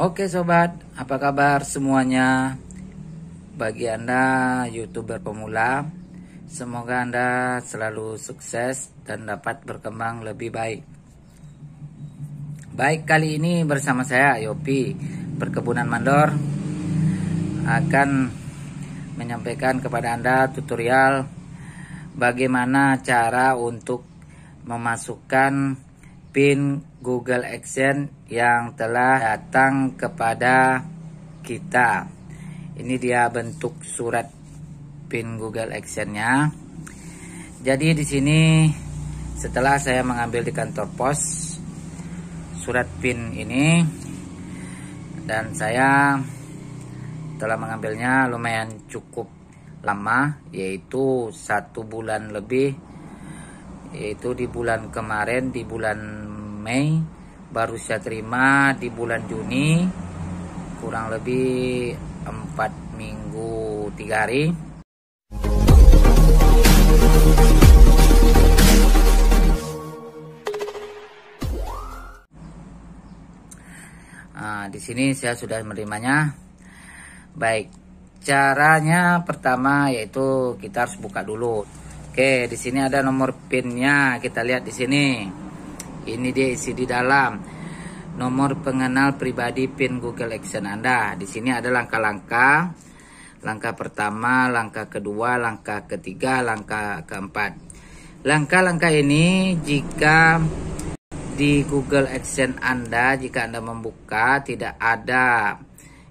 Oke sobat, apa kabar semuanya? Bagi Anda youtuber pemula, semoga Anda selalu sukses dan dapat berkembang lebih baik. Baik, kali ini bersama saya Yopi, Perkebunan Mandor akan menyampaikan kepada Anda tutorial bagaimana cara untuk memasukkan pin Google Action yang telah datang kepada kita. Ini dia bentuk surat pin Google Actionnya. Jadi di sini setelah saya mengambil di kantor pos surat pin ini dan saya telah mengambilnya lumayan cukup lama yaitu satu bulan lebih yaitu di bulan kemarin di bulan Mei baru saya terima di bulan Juni kurang lebih 4 minggu 3 hari Nah, di sini saya sudah menerimanya. Baik, caranya pertama yaitu kita harus buka dulu. Oke, di sini ada nomor PIN-nya. Kita lihat di sini. Ini dia isi di dalam. Nomor pengenal pribadi PIN Google Action Anda. Di sini ada langkah-langkah. Langkah pertama, langkah kedua, langkah ketiga, langkah keempat. Langkah-langkah ini jika di Google Action Anda jika Anda membuka tidak ada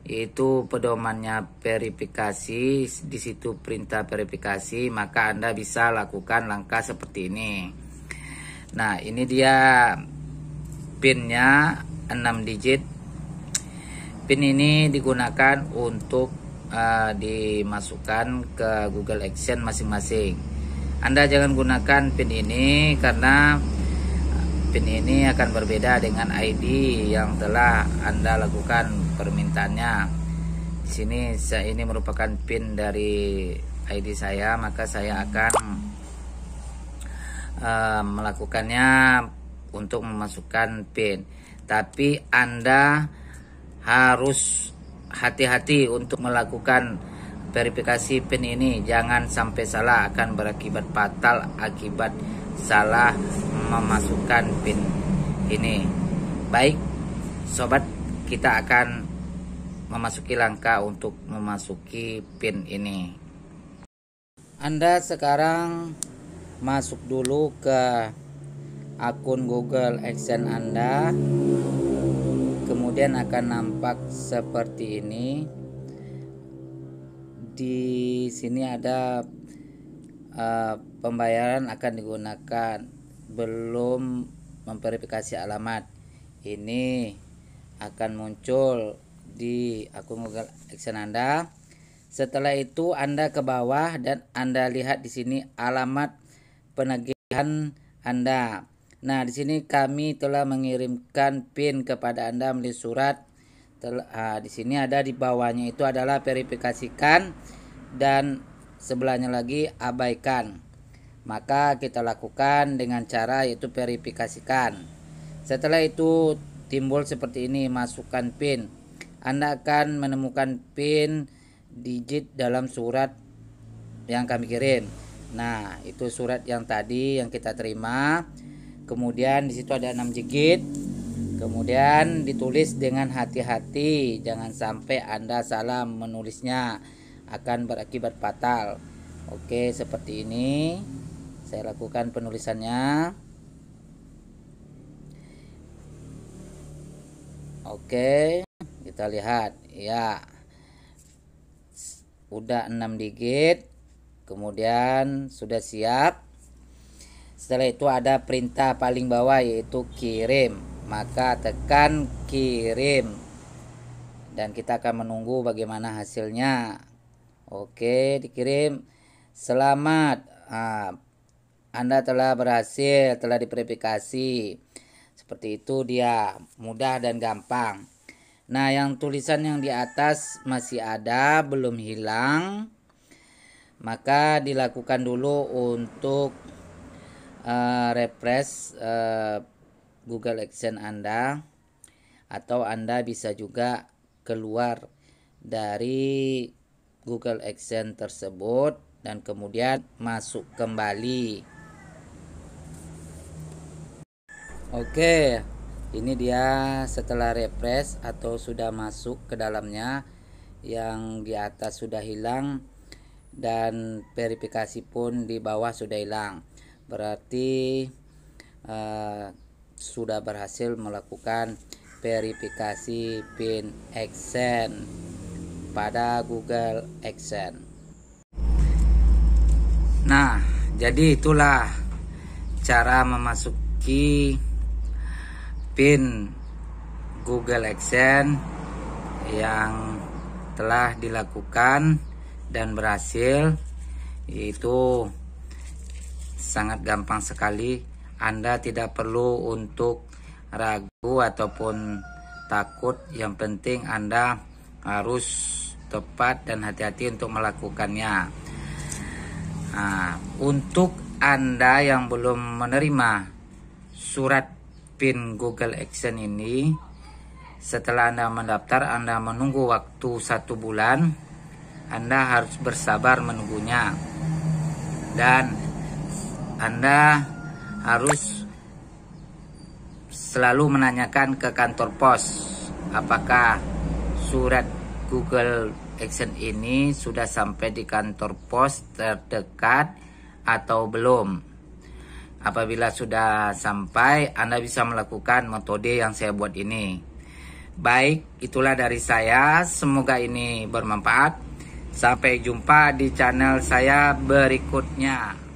itu pedomannya verifikasi di situ perintah verifikasi maka Anda bisa lakukan langkah seperti ini nah ini dia pinnya 6 digit pin ini digunakan untuk uh, dimasukkan ke Google Action masing-masing Anda jangan gunakan pin ini karena pin ini akan berbeda dengan ID yang telah Anda lakukan permintaannya di sini saya ini merupakan pin dari ID saya maka saya akan uh, melakukannya untuk memasukkan pin tapi Anda harus hati-hati untuk melakukan verifikasi pin ini jangan sampai salah akan berakibat fatal akibat salah memasukkan pin ini baik sobat kita akan memasuki langkah untuk memasuki pin ini Anda sekarang masuk dulu ke akun Google Action Anda kemudian akan nampak seperti ini di sini ada uh, pembayaran akan digunakan belum memverifikasi alamat ini akan muncul di akun Google Action Anda. Setelah itu Anda ke bawah dan Anda lihat di sini alamat penagihan Anda. Nah, di sini kami telah mengirimkan PIN kepada Anda melalui surat. nah, di sini ada di bawahnya itu adalah verifikasikan dan sebelahnya lagi abaikan. Maka kita lakukan dengan cara yaitu verifikasikan. Setelah itu timbul seperti ini masukkan PIN anda akan menemukan pin digit dalam surat yang kami kirim. Nah, itu surat yang tadi yang kita terima. Kemudian di situ ada 6 digit. Kemudian ditulis dengan hati-hati, jangan sampai Anda salah menulisnya akan berakibat fatal. Oke, seperti ini. Saya lakukan penulisannya. Oke kita lihat ya udah 6 digit kemudian sudah siap setelah itu ada perintah paling bawah yaitu kirim maka tekan kirim dan kita akan menunggu bagaimana hasilnya oke dikirim selamat anda telah berhasil telah diverifikasi seperti itu dia mudah dan gampang Nah, yang tulisan yang di atas masih ada, belum hilang. Maka dilakukan dulu untuk uh, refresh uh, Google Action Anda atau Anda bisa juga keluar dari Google Action tersebut dan kemudian masuk kembali. Oke. Okay ini dia setelah refresh atau sudah masuk ke dalamnya yang di atas sudah hilang dan verifikasi pun di bawah sudah hilang berarti uh, sudah berhasil melakukan verifikasi pin Accent pada Google Accent nah jadi itulah cara memasuki pin Google AdSense yang telah dilakukan dan berhasil itu sangat gampang sekali Anda tidak perlu untuk ragu ataupun takut yang penting Anda harus tepat dan hati-hati untuk melakukannya nah, untuk Anda yang belum menerima surat pin Google Action ini setelah Anda mendaftar Anda menunggu waktu satu bulan Anda harus bersabar menunggunya dan Anda harus selalu menanyakan ke kantor pos apakah surat Google Action ini sudah sampai di kantor pos terdekat atau belum. Apabila sudah sampai, Anda bisa melakukan metode yang saya buat ini. Baik, itulah dari saya. Semoga ini bermanfaat. Sampai jumpa di channel saya berikutnya.